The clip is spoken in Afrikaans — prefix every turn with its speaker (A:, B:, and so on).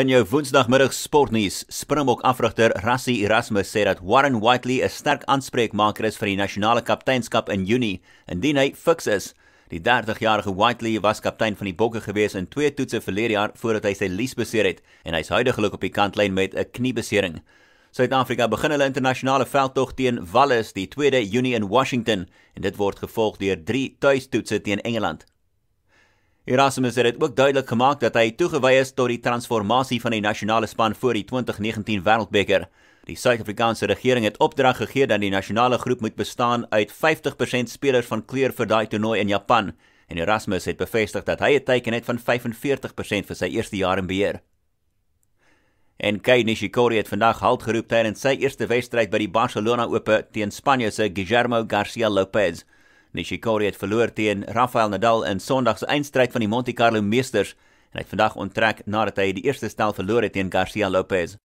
A: In jou Woensdagmiddag sportnuus, Springbok afrigter Rassie Erasmus sê dat Warren Whiteley 'n sterk aanspreekmaker is vir die nasionale kapteinskap in Junie, indien hy fiks is. Die 30-jarige Whiteley was kaptein van die Bokke gewees in twee toetse verlede jaar voordat hy sy lies beseer het en hy's huidigelik op die kantlyn met 'n kniebesering. Suid-Afrika begin hulle internasionale veldtog teen Wallis die 2de Junie in Washington en dit word gevolg deur 3 tuistoetse teen Engeland. Erasmus het dit ook duidelik gemaak dat hy toegewy is tot die transformasie van die nasionale span vir die 2019 Wêreldbeker. Die Suid-Afrikaanse regering het opdrag gegee dat die nasionale groep moet bestaan uit 50% spelers van kleur vir daai toernooi in Japan en Erasmus het bevestig dat hy 'n teiken het van 45% vir sy eerste jaar in beheer. En Kei Nishikori het vandag halt geroep tydens sy eerste wedstryd by die Barcelona Ope teen Spanje se Guillermo Garcia Lopez. Nishikori het verloor teen Rafael Nadal in Sondag se eindstryd van die Monte Carlo Meesters en hy het vandag onttrek nadat hy die eerste stel verloor het teen Garcia Lopez.